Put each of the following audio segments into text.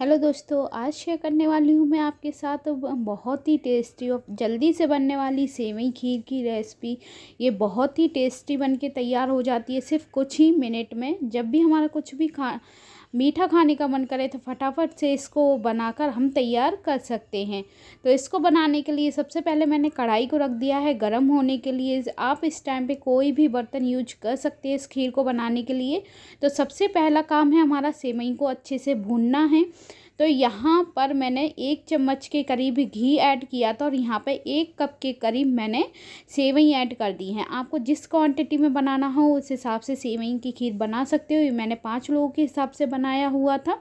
hello दोस्तों आज share करने वाली हूँ मैं आपके साथ बहुत ही टेस्टी और जल्दी से बनने वाली सेवई खीर की रेसिपी ये बहुत ही टेस्टी बन के तैयार हो जाती है सिर्फ कुछ ही मिनट में जब भी हमारा कुछ भी खा मीठा खाने का मन करे तो फटाफट से इसको बनाकर हम तैयार कर सकते हैं तो इसको बनाने के लिए सबसे पहले मैंने कढ़ाई को रख दिया है गर्म होने के लिए आप इस टाइम पे कोई भी बर्तन यूज कर सकते हैं इस खीर को बनाने के लिए तो सबसे पहला काम है हमारा सेवई को अच्छे से भूनना है तो यहाँ पर मैंने एक चम्मच के करीब घी ऐड किया था और यहाँ पे एक कप के करीब मैंने सेवई ऐड कर दी हैं आपको जिस क्वांटिटी में बनाना हो उस हिसाब से सेवई की खीर बना सकते हो ये मैंने पाँच लोगों के हिसाब से बनाया हुआ था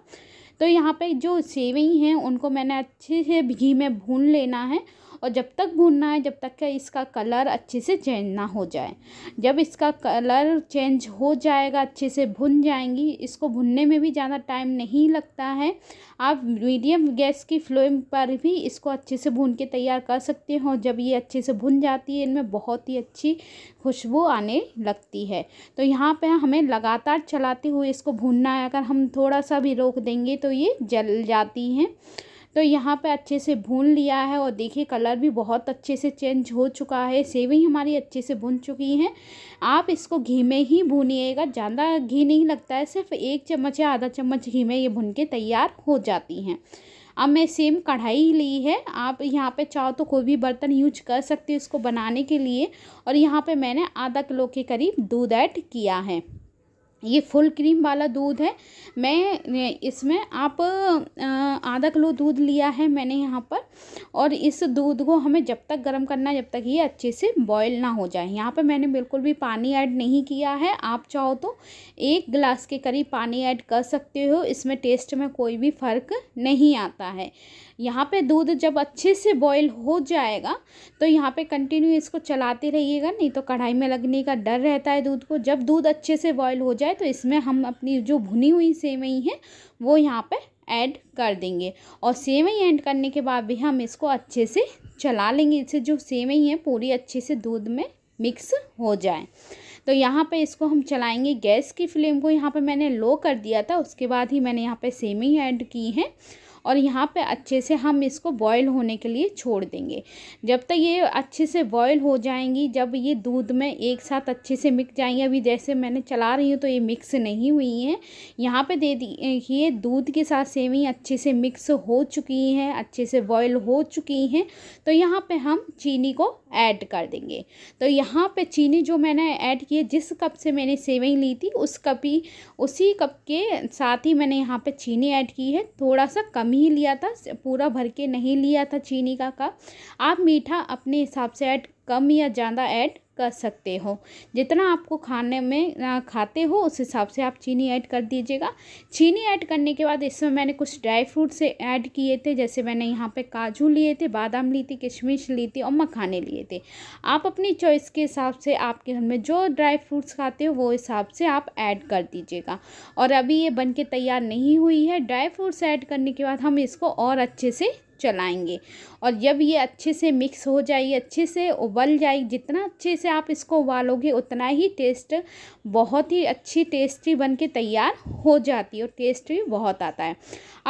तो यहाँ पे जो सेवई हैं उनको मैंने अच्छे से घी में भून लेना है और जब तक भूनना है जब तक इसका कलर अच्छे से चेंज ना हो जाए जब इसका कलर चेंज हो जाएगा अच्छे से भुन जाएंगी इसको भुनने में भी ज़्यादा टाइम नहीं लगता है आप मीडियम गैस की फ्लेम पर भी इसको अच्छे से भून के तैयार कर सकते हो जब ये अच्छे से भुन जाती है इनमें बहुत ही अच्छी खुशबू आने लगती है तो यहाँ पर हमें लगातार चलाते हुए इसको भूनना है अगर हम थोड़ा सा भी रोक देंगे तो ये जल जाती हैं तो यहाँ पे अच्छे से भून लिया है और देखिए कलर भी बहुत अच्छे से चेंज हो चुका है सेवई हमारी अच्छे से भुन चुकी हैं आप इसको घी में ही भूनिएगा ज़्यादा घी नहीं लगता है सिर्फ एक चम्मच या आधा चम्मच घी में ये भुन के तैयार हो जाती हैं अब मैं सेम कढ़ाई ली है आप यहाँ पे चाहो तो कोई भी बर्तन यूज कर सकते हो इसको बनाने के लिए और यहाँ पे मैंने आधा किलो के करीब दूध ऐड किया है ये फुल क्रीम वाला दूध है मैं इसमें आप आधा किलो दूध लिया है मैंने यहाँ पर और इस दूध को हमें जब तक गर्म करना है जब तक ये अच्छे से बॉयल ना हो जाए यहाँ पर मैंने बिल्कुल भी पानी ऐड नहीं किया है आप चाहो तो एक गिलास के करीब पानी ऐड कर सकते हो इसमें टेस्ट में कोई भी फ़र्क नहीं आता है यहाँ पे दूध जब अच्छे से बॉयल हो जाएगा तो यहाँ पे कंटिन्यू इसको चलाते रहिएगा नहीं तो कढ़ाई में लगने का डर रहता है दूध को जब दूध अच्छे से बॉयल हो जाए है तो इसमें हम अपनी जो भुनी हुई सेवई हैं वो यहाँ पे ऐड कर देंगे और सेवई ऐड करने के बाद भी हम इसको अच्छे से चला लेंगे इससे जो सेवई हैं पूरी अच्छे से दूध में मिक्स हो जाए तो यहाँ पे इसको हम चलाएंगे गैस की फ्लेम को यहाँ पे मैंने लो कर दिया था उसके बाद ही मैंने यहाँ पे सेमी ऐड की है और यहाँ पे अच्छे से हम इसको बॉयल होने के लिए छोड़ देंगे जब तक ये अच्छे से बॉयल हो जाएंगी जब ये दूध में एक साथ अच्छे से मिक्स जाएंगी अभी जैसे मैंने चला रही हूँ तो ये मिक्स नहीं हुई हैं यहाँ पे दे देखिए दूध के साथ सेवी अच्छे से मिक्स हो चुकी हैं अच्छे से बॉयल हो चुकी हैं तो यहाँ पर हम चीनी को ऐड कर देंगे तो यहाँ पर चीनी जो मैंने ऐड की है जिस कप से मैंने सेवई ली थी उस कप ही उसी कप के साथ ही मैंने यहाँ पे चीनी ऐड की है थोड़ा सा कम ही लिया था पूरा भर के नहीं लिया था चीनी का कप आप मीठा अपने हिसाब से ऐड कम या ज़्यादा ऐड कर सकते हो जितना आपको खाने में खाते हो उस हिसाब से आप चीनी ऐड कर दीजिएगा चीनी ऐड करने के बाद इसमें मैंने कुछ ड्राई फ्रूट्स ऐड किए थे जैसे मैंने यहाँ पे काजू लिए थे बादाम ली थी किशमिश ली थी और मखाने लिए थे आप अपनी चॉइस के हिसाब से आपके घर में जो ड्राई फ्रूट्स खाते हो वो हिसाब से आप ऐड कर दीजिएगा और अभी ये बन के तैयार नहीं हुई है ड्राई फ्रूट्स ऐड करने के बाद हम इसको और अच्छे से चलाएंगे और जब ये अच्छे से मिक्स हो जाए अच्छे से उबल जाए जितना अच्छे से आप इसको उबालोगे उतना ही टेस्ट बहुत ही अच्छी टेस्टी बन के तैयार हो जाती है और टेस्ट भी बहुत आता है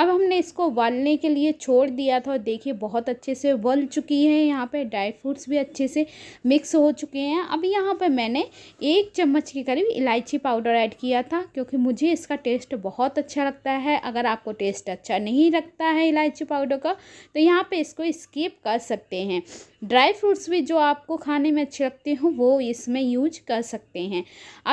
अब हमने इसको उबालने के लिए छोड़ दिया था और देखिए बहुत अच्छे से उबल चुकी है यहाँ पर ड्राई फ्रूट्स भी अच्छे से मिक्स हो चुके हैं अब यहाँ पर मैंने एक चम्मच के करीब इलायची पाउडर ऐड किया था क्योंकि मुझे इसका टेस्ट बहुत अच्छा लगता है अगर आपको टेस्ट अच्छा नहीं लगता है इलायची पाउडर का तो यहाँ पे इसको स्किप कर सकते हैं ड्राई फ्रूट्स भी जो आपको खाने में अच्छे लगते हो वो इसमें यूज कर सकते हैं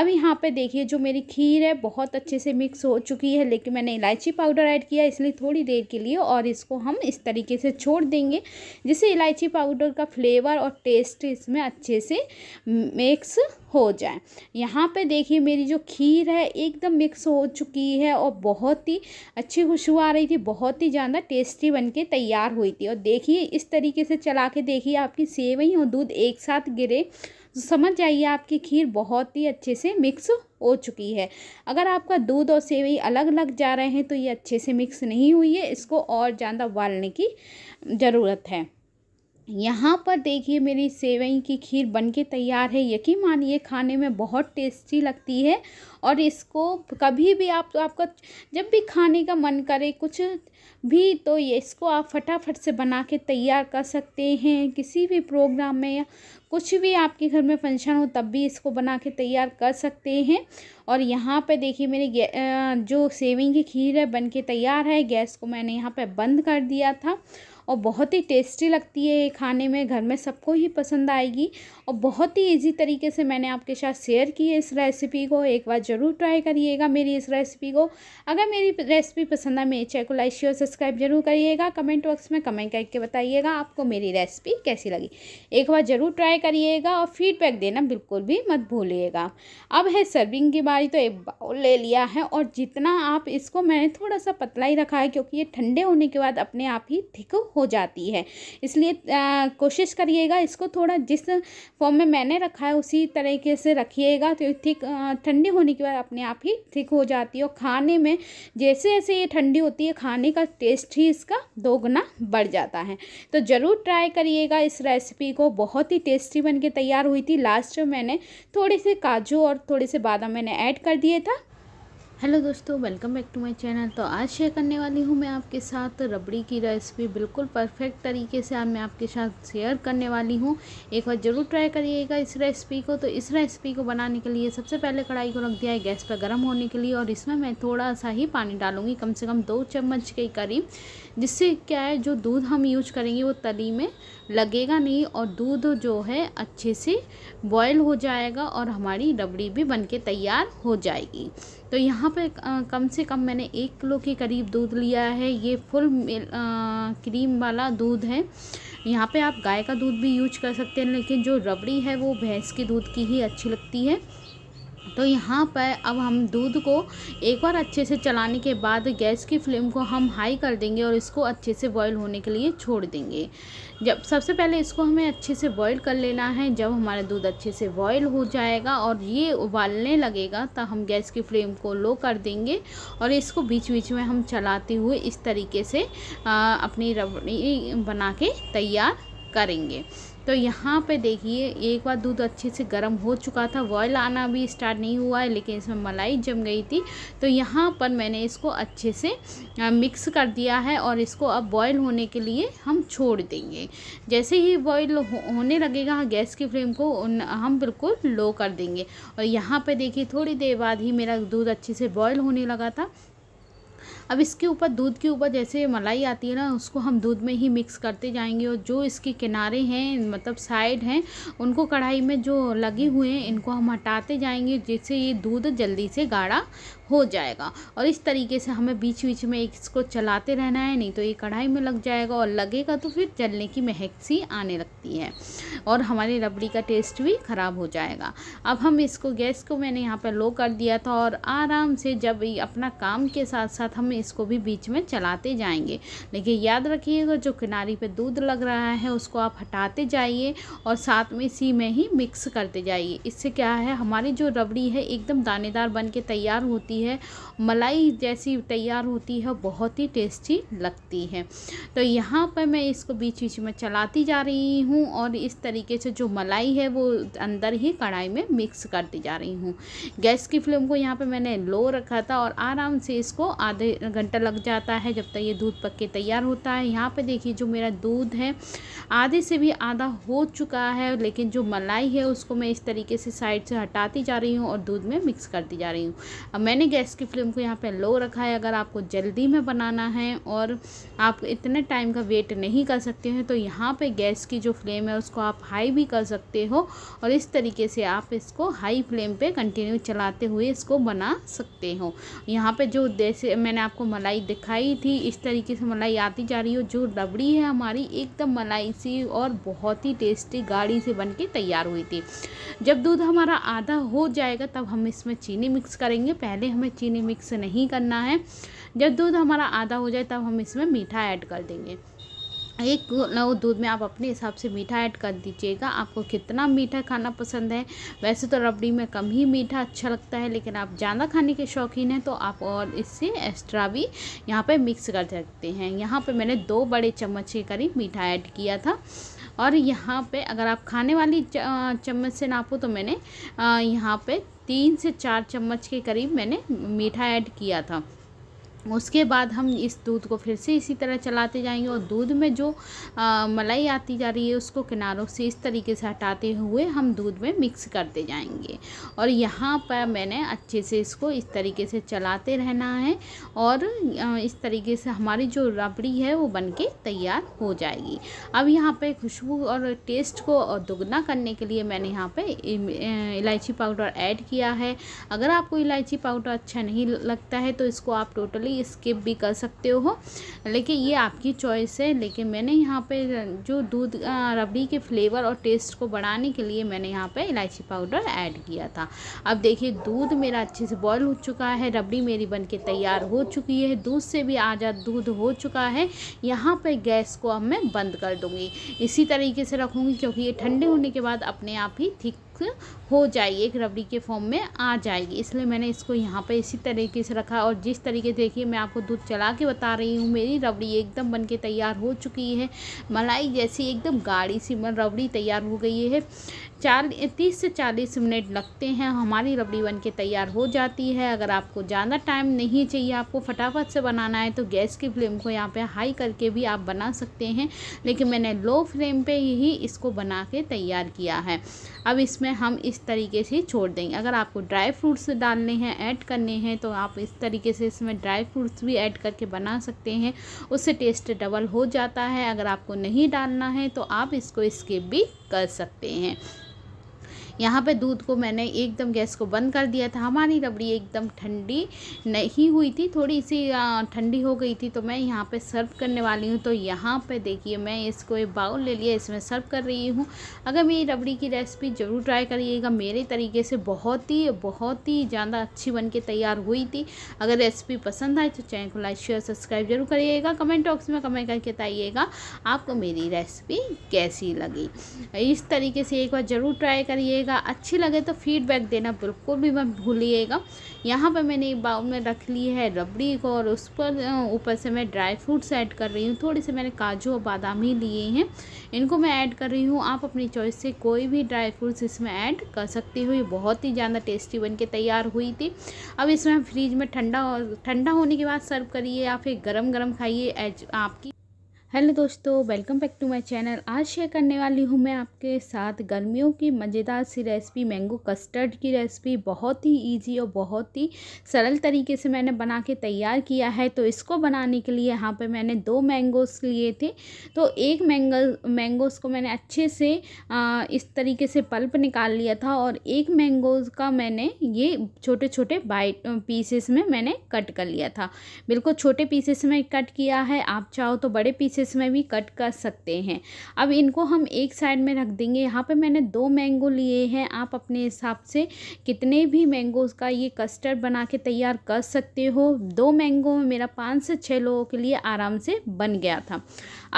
अब यहाँ पे देखिए जो मेरी खीर है बहुत अच्छे से मिक्स हो चुकी है लेकिन मैंने इलायची पाउडर ऐड किया इसलिए थोड़ी देर के लिए और इसको हम इस तरीके से छोड़ देंगे जिससे इलायची पाउडर का फ्लेवर और टेस्ट इसमें अच्छे से मिक्स हो जाए यहाँ पे देखिए मेरी जो खीर है एकदम मिक्स हो चुकी है और बहुत ही अच्छी खुशबू आ रही थी बहुत ही ज़्यादा टेस्टी बनके तैयार हुई थी और देखिए इस तरीके से चला के देखिए आपकी सेवई और दूध एक साथ गिरे तो समझ जाइए आपकी खीर बहुत ही अच्छे से मिक्स हो चुकी है अगर आपका दूध और सेवई अलग अलग जा रहे हैं तो ये अच्छे से मिक्स नहीं हुई है इसको और ज़्यादा उबालने की ज़रूरत है यहाँ पर देखिए मेरी सेवई की खीर बनके तैयार है यकीन मानिए खाने में बहुत टेस्टी लगती है और इसको कभी भी आप तो आपका जब भी खाने का मन करे कुछ भी तो ये इसको आप फटाफट से बना के तैयार कर सकते हैं किसी भी प्रोग्राम में या कुछ भी आपके घर में फंक्शन हो तब भी इसको बना के तैयार कर सकते हैं और यहाँ पे देखिए मेरे जो सेविंग की खीर है बन के तैयार है गैस को मैंने यहाँ पे बंद कर दिया था और बहुत ही टेस्टी लगती है ये खाने में घर में सबको ही पसंद आएगी और बहुत ही ईजी तरीके से मैंने आपके साथ शेयर की है इस रेसिपी को एक बार ज़रूर ट्राई करिएगा मेरी इस रेसिपी को अगर मेरी रेसिपी पसंद आए मेरे चैनल को लाइक शेयर सब्सक्राइब जरूर करिएगा कमेंट बॉक्स में कमेंट करके बताइएगा आपको मेरी रेसिपी कैसी लगी एक बार ज़रूर ट्राई करिएगा और फीडबैक देना बिल्कुल भी मत भूलिएगा अब है सर्विंग की बारी तो एक बाउल ले लिया है और जितना आप इसको मैंने थोड़ा सा पतला ही रखा है क्योंकि ये ठंडे होने के बाद अपने आप ही थिक हो हो जाती है इसलिए कोशिश करिएगा इसको थोड़ा जिस फॉर्म में मैंने रखा है उसी तरीके से रखिएगा तो थिक ठंडी होने के बाद अपने आप ही थिक हो जाती है और खाने में जैसे जैसे ये ठंडी होती है खाने का टेस्ट ही इसका दोगुना बढ़ जाता है तो ज़रूर ट्राई करिएगा इस रेसिपी को बहुत ही टेस्टी बन के तैयार हुई थी लास्ट में मैंने थोड़े से काजू और थोड़े से बादाम मैंने ऐड कर दिए था हेलो दोस्तों welcome back to my channel तो आज शेयर करने वाली हूँ मैं आपके साथ रबड़ी की रेसिपी बिल्कुल परफेक्ट तरीके से आज मैं आपके साथ शेयर करने वाली हूँ एक बार ज़रूर ट्राई करिएगा इस रेसिपी को तो इस रेसिपी को बनाने के लिए सबसे पहले कढ़ाई को रख दिया है गैस पर गर्म होने के लिए और इसमें मैं थोड़ा सा ही पानी डालूंगी कम से कम दो चम्मच के करीब जिससे क्या है जो दूध हम यूज करेंगे वो तली में लगेगा नहीं और दूध जो है अच्छे से बॉयल हो जाएगा और हमारी रबड़ी भी बनके तैयार हो जाएगी तो यहाँ पे कम से कम मैंने एक किलो के करीब दूध लिया है ये फुल क्रीम वाला दूध है यहाँ पे आप गाय का दूध भी यूज कर सकते हैं लेकिन जो रबड़ी है वो भैंस के दूध की ही अच्छी लगती है तो यहाँ पर अब हम दूध को एक बार अच्छे से चलाने के बाद गैस की फ्लेम को हम हाई कर देंगे और इसको अच्छे से बॉईल होने के लिए छोड़ देंगे जब सबसे पहले इसको हमें अच्छे से बॉईल कर लेना है जब हमारा दूध अच्छे से बॉईल हो जाएगा और ये उबालने लगेगा तब हम गैस की फ्लेम को लो कर देंगे और इसको बीच बीच में हम चलाते हुए इस तरीके से आ, अपनी रबड़ी बना के तैयार करेंगे तो यहाँ पे देखिए एक बार दूध अच्छे से गर्म हो चुका था बॉयल आना भी स्टार्ट नहीं हुआ है लेकिन इसमें मलाई जम गई थी तो यहाँ पर मैंने इसको अच्छे से मिक्स कर दिया है और इसको अब बॉयल होने के लिए हम छोड़ देंगे जैसे ही बॉयल हो होने लगेगा गैस की फ्लेम को हम बिल्कुल लो कर देंगे और यहाँ पर देखिए थोड़ी देर बाद ही मेरा दूध अच्छे से बॉयल होने लगा था अब इसके ऊपर दूध के ऊपर जैसे मलाई आती है ना उसको हम दूध में ही मिक्स करते जाएंगे और जो इसके किनारे हैं मतलब साइड हैं उनको कढ़ाई में जो लगे हुए हैं इनको हम हटाते जाएंगे जिससे ये दूध जल्दी से गाढ़ा हो जाएगा और इस तरीके से हमें बीच बीच में इसको चलाते रहना है नहीं तो ये कढ़ाई में लग जाएगा और लगेगा तो फिर जलने की महक सी आने लगती है और हमारी रबड़ी का टेस्ट भी ख़राब हो जाएगा अब हम इसको गैस को मैंने यहाँ पर लो कर दिया था और आराम से जब अपना काम के साथ साथ हम इसको भी बीच में चलाते जाएंगे लेकिन याद रखिएगा जो किनारी पे दूध लग रहा है उसको आप हटाते जाइए और साथ में इसी में ही मिक्स करते जाइए इससे क्या है हमारी जो रबड़ी है एकदम दानेदार बन के तैयार होती है होती है मलाई जैसी तैयार होती है बहुत ही टेस्टी लगती है तो यहाँ पर मैं इसको बीच बीच में चलाती जा रही हूँ और इस तरीके से जो मलाई है वो अंदर ही कढ़ाई में मिक्स करती जा रही हूँ गैस की फ्लेम को यहाँ पर मैंने लो रखा था और आराम से इसको आधे घंटा लग जाता है जब तक ये दूध पक के तैयार होता है यहाँ पर देखिए जो मेरा दूध है आधे से भी आधा हो चुका है लेकिन जो मलाई है उसको मैं इस तरीके से साइड से हटाती जा रही हूँ और दूध में मिक्स करती जा रही हूँ अब मैंने गैस की फ्लेम को यहाँ पे लो रखा है अगर आपको जल्दी में बनाना है और आप इतने टाइम का वेट नहीं कर सकते हैं तो यहाँ पे गैस की जो फ्लेम है उसको आप हाई भी कर सकते हो और इस तरीके से आप इसको हाई फ्लेम पे कंटिन्यू चलाते हुए इसको बना सकते हो यहाँ पे जो जैसे मैंने आपको मलाई दिखाई थी इस तरीके से मलाई आती जा रही हो जो रबड़ी है हमारी एकदम मलाई सी और बहुत ही टेस्टी गाढ़ी से बन के तैयार हुई थी जब दूध हमारा आधा हो जाएगा तब हम इसमें चीनी मिक्स करेंगे पहले हम हमें चीनी मिक्स नहीं करना है जब दूध हमारा आधा हो जाए तब हम इसमें मीठा ऐड कर देंगे एक दूध में आप अपने हिसाब से मीठा ऐड कर दीजिएगा आपको कितना मीठा खाना पसंद है वैसे तो रबड़ी में कम ही मीठा अच्छा लगता है लेकिन आप ज़्यादा खाने के शौकीन हैं तो आप और इससे एक्स्ट्रा भी यहाँ पे मिक्स कर सकते हैं यहाँ पे मैंने दो बड़े चम्मच के करीब मीठा ऐड किया था और यहाँ पे अगर आप खाने वाली चम्मच से नापो तो मैंने यहाँ पे तीन से चार चम्मच के करीब मैंने मीठा ऐड किया था उसके बाद हम इस दूध को फिर से इसी तरह चलाते जाएंगे और दूध में जो आ, मलाई आती जा रही है उसको किनारों से इस तरीके से हटाते हुए हम दूध में मिक्स करते जाएंगे और यहाँ पर मैंने अच्छे से इसको इस तरीके से चलाते रहना है और इस तरीके से हमारी जो रबड़ी है वो बन के तैयार हो जाएगी अब यहाँ पर खुशबू और टेस्ट को और दुगना करने के लिए मैंने यहाँ पर इलायची पाउडर ऐड किया है अगर आपको इलायची पाउडर अच्छा नहीं लगता है तो इसको आप टोटली कभी स्किप भी कर सकते हो लेकिन ये आपकी चॉइस है लेकिन मैंने यहाँ पे जो दूध रबड़ी के फ्लेवर और टेस्ट को बढ़ाने के लिए मैंने यहाँ पे इलायची पाउडर ऐड किया था अब देखिए दूध मेरा अच्छे से बॉयल हो चुका है रबड़ी मेरी बन तैयार हो चुकी है दूध से भी आज़ाद दूध हो चुका है यहाँ पर गैस को अब मैं बंद कर दूँगी इसी तरीके से रखूँगी क्योंकि ये ठंडे होने के बाद अपने आप ही ठीक हो जाएगी एक रबड़ी के फॉर्म में आ जाएगी इसलिए मैंने इसको यहाँ पर इसी तरीके से रखा और जिस तरीके से देखिए मैं आपको दूध चला के बता रही हूँ मेरी रबड़ी एकदम बन के तैयार हो चुकी है मलाई जैसी एकदम गाढ़ी सी रबड़ी तैयार हो गई है चार तीस से चालीस मिनट लगते हैं हमारी रबड़ी बन के तैयार हो जाती है अगर आपको ज़्यादा टाइम नहीं चाहिए आपको फटाफट से बनाना है तो गैस की फ्लेम को यहाँ पे हाई करके भी आप बना सकते हैं लेकिन मैंने लो फ्लेम पे ही इसको बना के तैयार किया है अब इसमें में हम इस तरीके से छोड़ देंगे अगर आपको ड्राई फ्रूट्स डालने हैं ऐड करने हैं तो आप इस तरीके से इसमें ड्राई फ्रूट्स भी ऐड करके बना सकते हैं उससे टेस्ट डबल हो जाता है अगर आपको नहीं डालना है तो आप इसको स्किप भी कर सकते हैं यहाँ पे दूध को मैंने एकदम गैस को बंद कर दिया था हमारी रबड़ी एकदम ठंडी नहीं हुई थी थोड़ी सी ठंडी हो गई थी तो मैं यहाँ पे सर्व करने वाली हूँ तो यहाँ पे देखिए मैं इसको एक बाउल ले लिया इसमें सर्व कर रही हूँ अगर मेरी रबड़ी की रेसिपी ज़रूर ट्राई करिएगा मेरे तरीके से बहुत ही बहुत ही ज़्यादा अच्छी बन के तैयार हुई थी अगर रेसिपी पसंद आए तो चैनल को लाइक शेयर सब्सक्राइब जरूर करिएगा कमेंट बॉक्स में कमेंट करके बताइएगा आपको मेरी रेसिपी कैसी लगी इस तरीके से एक बार ज़रूर ट्राई करिएगा लगेगा अच्छी लगे तो फीडबैक देना बिल्कुल भी मत भूलिएगा यहाँ पर मैंने एक बाउल में रख ली है रबड़ी को और उस पर ऊपर से मैं ड्राई फ्रूट्स ऐड कर रही हूँ थोड़े से मैंने काजू और बादाम ही लिए हैं इनको मैं ऐड कर रही हूँ आप अपनी चॉइस से कोई भी ड्राई फ्रूट्स इसमें ऐड कर सकती हो ये बहुत ही ज़्यादा टेस्टी बन के तैयार हुई थी अब इसमें फ्रिज में ठंडा ठंडा होने के बाद सर्व करिए या फिर गर्म गर्म खाइए आपकी हेलो दोस्तों welcome back to my channel आज शेयर करने वाली हूँ मैं आपके साथ गर्मियों की मज़ेदार सी रेसिपी मैंगो कस्टर्ड की रेसिपी बहुत ही इजी और बहुत ही सरल तरीके से मैंने बना के तैयार किया है तो इसको बनाने के लिए यहाँ पे मैंने दो मैंगोस लिए थे तो एक मैंग मैंगोस को मैंने अच्छे से आ, इस तरीके से पल्प निकाल लिया था और एक मैंगोज का मैंने ये छोटे छोटे बाइट पीसेस में मैंने कट कर लिया था बिल्कुल छोटे पीसेस में कट किया है आप चाहो तो बड़े पीसेस पीसेस में भी कट कर सकते हैं अब इनको हम एक साइड में रख देंगे यहाँ पर मैंने दो मैंगो लिए हैं आप अपने हिसाब से कितने भी मैंगोज़ का ये कस्टर्ड बना के तैयार कर सकते हो दो मैंगो में मेरा पाँच से छः लोगों के लिए आराम से बन गया था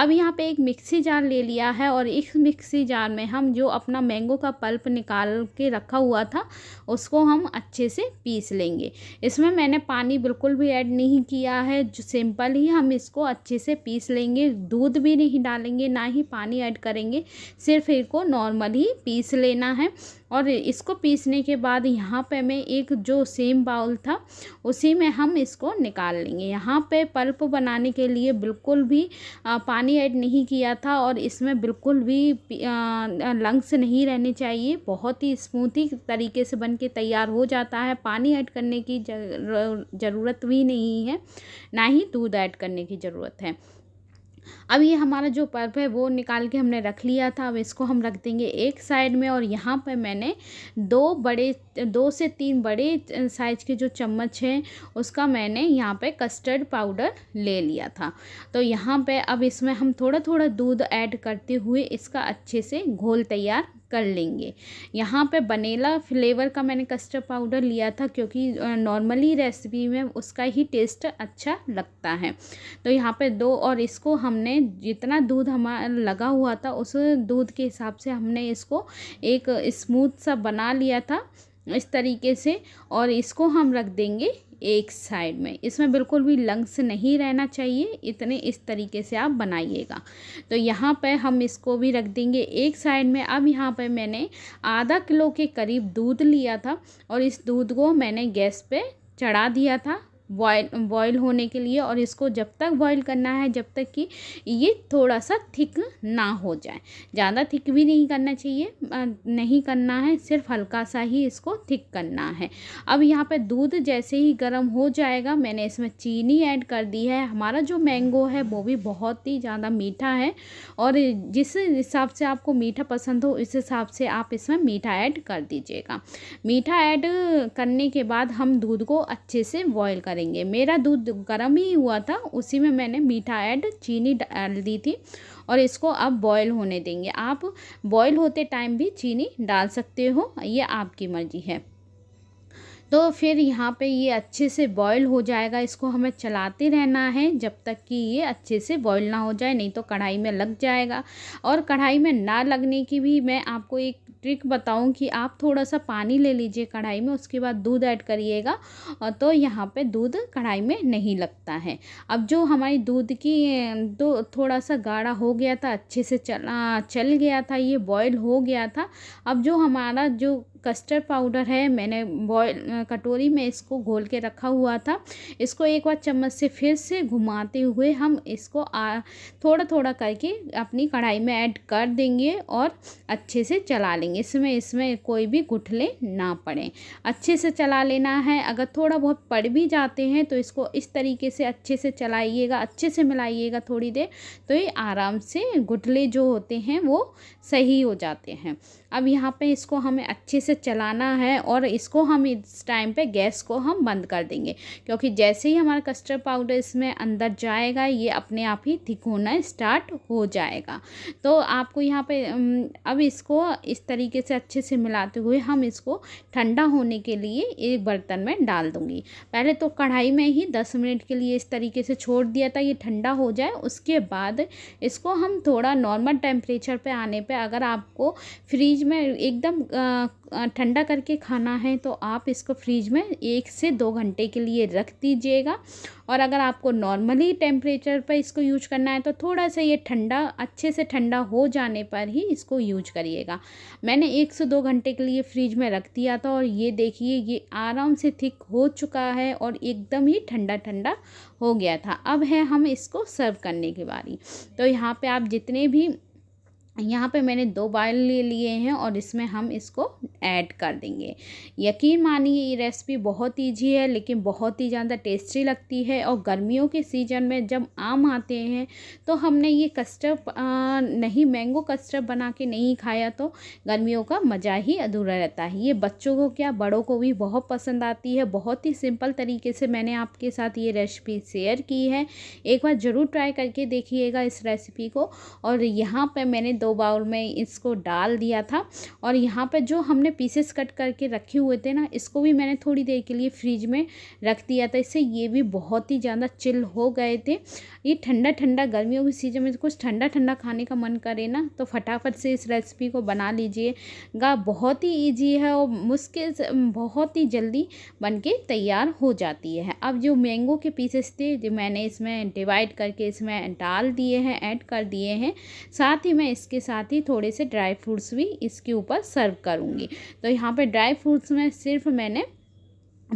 अब यहाँ पे एक मिक्सी जार ले लिया है और इस मिक्सी जार में हम जो अपना मैंगो का पल्प निकाल के रखा हुआ था उसको हम अच्छे से पीस लेंगे इसमें मैंने पानी बिल्कुल भी ऐड नहीं किया है जो सिंपल ही हम इसको अच्छे से पीस लेंगे दूध भी नहीं डालेंगे ना ही पानी ऐड करेंगे सिर्फ इनको नॉर्मल ही पीस लेना है और इसको पीसने के बाद यहाँ पे मैं एक जो सेम बाउल था उसी में हम इसको निकाल लेंगे यहाँ पे पल्प बनाने के लिए बिल्कुल भी पानी ऐड नहीं किया था और इसमें बिल्कुल भी लंग्स नहीं रहने चाहिए बहुत ही स्मूथी तरीके से बन के तैयार हो जाता है पानी ऐड करने की ज़रूरत भी नहीं है ना ही दूध ऐड करने की ज़रूरत है अब ये हमारा जो पर्व है वो निकाल के हमने रख लिया था अब इसको हम रख देंगे एक साइड में और यहाँ पर मैंने दो बड़े दो से तीन बड़े साइज के जो चम्मच हैं उसका मैंने यहाँ पे कस्टर्ड पाउडर ले लिया था तो यहाँ पे अब इसमें हम थोड़ा थोड़ा दूध ऐड करते हुए इसका अच्छे से घोल तैयार कर लेंगे यहाँ पे बनेला फ्लेवर का मैंने कस्टर्ड पाउडर लिया था क्योंकि नॉर्मली रेसिपी में उसका ही टेस्ट अच्छा लगता है तो यहाँ पे दो और इसको हमने जितना दूध हमारा लगा हुआ था उस दूध के हिसाब से हमने इसको एक स्मूथ सा बना लिया था इस तरीके से और इसको हम रख देंगे एक साइड में इसमें बिल्कुल भी लंग्स नहीं रहना चाहिए इतने इस तरीके से आप बनाइएगा तो यहाँ पर हम इसको भी रख देंगे एक साइड में अब यहाँ पर मैंने आधा किलो के करीब दूध लिया था और इस दूध को मैंने गैस पे चढ़ा दिया था बॉयल बॉयल होने के लिए और इसको जब तक बॉयल करना है जब तक कि ये थोड़ा सा थिक ना हो जाए ज़्यादा थिक भी नहीं करना चाहिए नहीं करना है सिर्फ हल्का सा ही इसको थिक करना है अब यहाँ पर दूध जैसे ही गर्म हो जाएगा मैंने इसमें चीनी ऐड कर दी है हमारा जो मैंगो है वो भी बहुत ही ज़्यादा मीठा है और जिस हिसाब से आपको मीठा पसंद हो उस हिसाब से आप इसमें मीठा ऐड कर दीजिएगा मीठा ऐड करने के बाद हम दूध को अच्छे से बॉयल करेंगे करेंगे मेरा दूध गर्म ही हुआ था उसी में मैंने मीठा ऐड चीनी डाल दी थी और इसको आप बॉयल होने देंगे आप बॉयल होते टाइम भी चीनी डाल सकते हो ये आपकी मर्ज़ी है तो फिर यहाँ पे ये अच्छे से बॉईल हो जाएगा इसको हमें चलाते रहना है जब तक कि ये अच्छे से बॉईल ना हो जाए नहीं तो कढ़ाई में लग जाएगा और कढ़ाई में ना लगने की भी मैं आपको एक ट्रिक बताऊं कि आप थोड़ा सा पानी ले लीजिए कढ़ाई में उसके बाद दूध ऐड करिएगा और तो यहाँ पे दूध कढ़ाई में नहीं लगता है अब जो हमारी दूध की तो थोड़ा सा गाढ़ा हो गया था अच्छे से चला चल गया था ये बॉयल हो गया था अब जो हमारा जो कस्टर्ड पाउडर है मैंने बॉयल कटोरी में इसको घोल के रखा हुआ था इसको एक बार चम्मच से फिर से घुमाते हुए हम इसको आ, थोड़ा थोड़ा करके अपनी कढ़ाई में ऐड कर देंगे और अच्छे से चला लेंगे इसमें इसमें कोई भी गुठले ना पड़े अच्छे से चला लेना है अगर थोड़ा बहुत पड़ भी जाते हैं तो इसको इस तरीके से अच्छे से चलाइएगा अच्छे से मिलाइएगा थोड़ी देर तो ये आराम से गुठले जो होते हैं वो सही हो जाते हैं अब यहाँ पे इसको हमें अच्छे से से चलाना है और इसको हम इस टाइम पे गैस को हम बंद कर देंगे क्योंकि जैसे ही हमारा कस्टर्ड पाउडर इसमें अंदर जाएगा ये अपने आप ही थिक होना स्टार्ट हो जाएगा तो आपको यहाँ पे अब इसको इस तरीके से अच्छे से मिलाते हुए हम इसको ठंडा होने के लिए एक बर्तन में डाल दूँगी पहले तो कढ़ाई में ही दस मिनट के लिए इस तरीके से छोड़ दिया था ये ठंडा हो जाए उसके बाद इसको हम थोड़ा नॉर्मल टेम्परेचर पर आने पर अगर आपको फ्रीज में एकदम ठंडा करके खाना है तो आप इसको फ्रीज में एक से दो घंटे के लिए रख दीजिएगा और अगर आपको नॉर्मली टेम्परेचर पर इसको यूज करना है तो थोड़ा सा ये ठंडा अच्छे से ठंडा हो जाने पर ही इसको यूज करिएगा मैंने एक से दो घंटे के लिए फ्रिज में रख दिया था और ये देखिए ये आराम से थिक हो चुका है और एकदम ही ठंडा ठंडा हो गया था अब है हम इसको सर्व करने की बारी तो यहाँ पर आप जितने भी यहाँ पे मैंने दो बॉयल ले लिए हैं और इसमें हम इसको ऐड कर देंगे यकीन मानिए ये रेसिपी बहुत ईजी है लेकिन बहुत ही ज़्यादा टेस्टी लगती है और गर्मियों के सीज़न में जब आम आते हैं तो हमने ये कस्टर्ड नहीं मैंगो कस्टर्ड बना के नहीं खाया तो गर्मियों का मज़ा ही अधूरा रहता है ये बच्चों को क्या बड़ों को भी बहुत पसंद आती है बहुत ही सिंपल तरीके से मैंने आपके साथ ये रेसिपी शेयर की है एक बार ज़रूर ट्राई करके देखिएगा इस रेसिपी को और यहाँ पर मैंने दो बाउल में इसको डाल दिया था और यहाँ पर जो हमने पीसेस कट करके रखे हुए थे ना इसको भी मैंने थोड़ी देर के लिए फ्रिज में रख दिया था इससे ये भी बहुत ही ज़्यादा चिल हो गए थे ये ठंडा ठंडा गर्मियों की सीजन में तो कुछ ठंडा ठंडा खाने का मन करे ना तो फटाफट से इस रेसिपी को बना लीजिएगा बहुत ही ईजी है और मुश्किल बहुत ही जल्दी बन के तैयार हो जाती है अब जो मैंगो के पीसेस थे जो मैंने इसमें डिवाइड करके इसमें डाल दिए हैं ऐड कर दिए हैं साथ ही मैं इसके इसके साथ ही थोड़े से ड्राई फ्रूट्स भी इसके ऊपर सर्व करूँगी तो यहाँ पर ड्राई फ्रूट्स में सिर्फ मैंने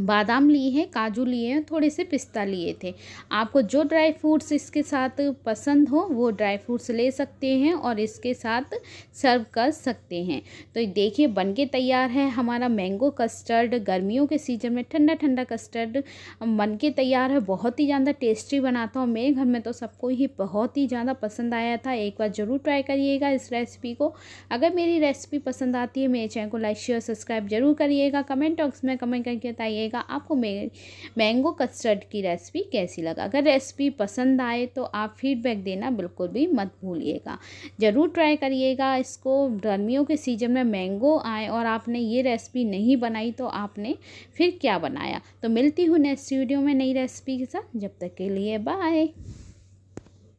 बादाम लिए हैं काजू लिए हैं थोड़े से पिस्ता लिए थे आपको जो ड्राई फ्रूट्स इसके साथ पसंद हो वो ड्राई फ्रूट्स ले सकते हैं और इसके साथ सर्व कर सकते हैं तो देखिए बन के तैयार है हमारा मैंगो कस्टर्ड गर्मियों के सीजन में ठंडा ठंडा कस्टर्ड बन के तैयार है बहुत ही ज़्यादा टेस्टी बनाता हूँ और मेरे घर में तो सबको ही बहुत ही ज़्यादा पसंद आया था एक बार ज़रूर ट्राई करिएगा इस रेसिपी को अगर मेरी रेसिपी पसंद आती है मेरे चैनल को लाइक शेयर सब्सक्राइब जरूर करिएगा कमेंट बॉक्स में कमेंट करके बताइए मिलेगा आपको मैंगो कस्टर्ड की रेसिपी कैसी लगा अगर रेसिपी पसंद आए तो आप फीडबैक देना बिल्कुल भी मत भूलिएगा ज़रूर ट्राई करिएगा इसको गर्मियों के सीजन में मैंगो आए और आपने ये रेसिपी नहीं बनाई तो आपने फिर क्या बनाया तो मिलती हूँ नेक्स्ट वीडियो में नई रेसिपी के साथ जब तक के लिए बाय